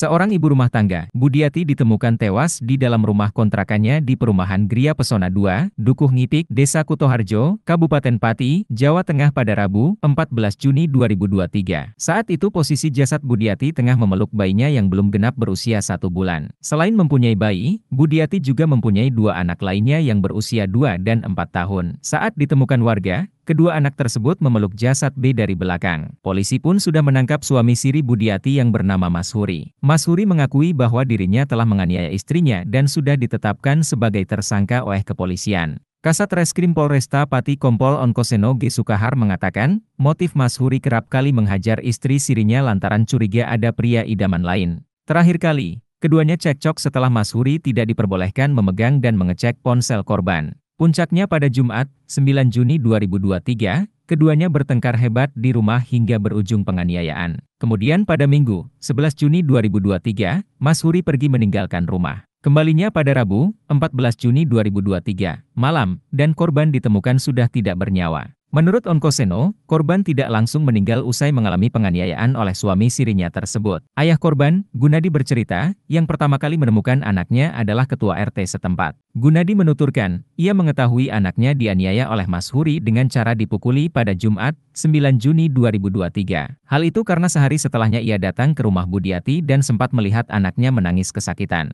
Seorang ibu rumah tangga, Budiati ditemukan tewas di dalam rumah kontrakannya di perumahan Gria Pesona 2, Dukuh Ngipik, Desa Kutoharjo, Kabupaten Pati, Jawa Tengah pada Rabu, 14 Juni 2023. Saat itu posisi jasad Budiati tengah memeluk bayinya yang belum genap berusia satu bulan. Selain mempunyai bayi, Budiati juga mempunyai dua anak lainnya yang berusia dua dan empat tahun. Saat ditemukan warga, Kedua anak tersebut memeluk jasad B dari belakang. Polisi pun sudah menangkap suami Siri Budiati yang bernama Mas Huri. Mas Huri mengakui bahwa dirinya telah menganiaya istrinya dan sudah ditetapkan sebagai tersangka oleh kepolisian. Kasat Reskrim Polresta Pati Kompol Onkoseno G. Sukahar mengatakan, motif Mas Huri kerap kali menghajar istri sirinya lantaran curiga ada pria idaman lain. Terakhir kali, keduanya cekcok setelah Mas Huri tidak diperbolehkan memegang dan mengecek ponsel korban. Puncaknya pada Jumat, 9 Juni 2023, keduanya bertengkar hebat di rumah hingga berujung penganiayaan. Kemudian pada Minggu, 11 Juni 2023, Mas Huri pergi meninggalkan rumah. Kembalinya pada Rabu, 14 Juni 2023, malam, dan korban ditemukan sudah tidak bernyawa. Menurut Onkoseno, korban tidak langsung meninggal usai mengalami penganiayaan oleh suami sirinya tersebut. Ayah korban, Gunadi bercerita, yang pertama kali menemukan anaknya adalah ketua RT setempat. Gunadi menuturkan, ia mengetahui anaknya dianiaya oleh Mas Huri dengan cara dipukuli pada Jumat, 9 Juni 2023. Hal itu karena sehari setelahnya ia datang ke rumah Budiati dan sempat melihat anaknya menangis kesakitan.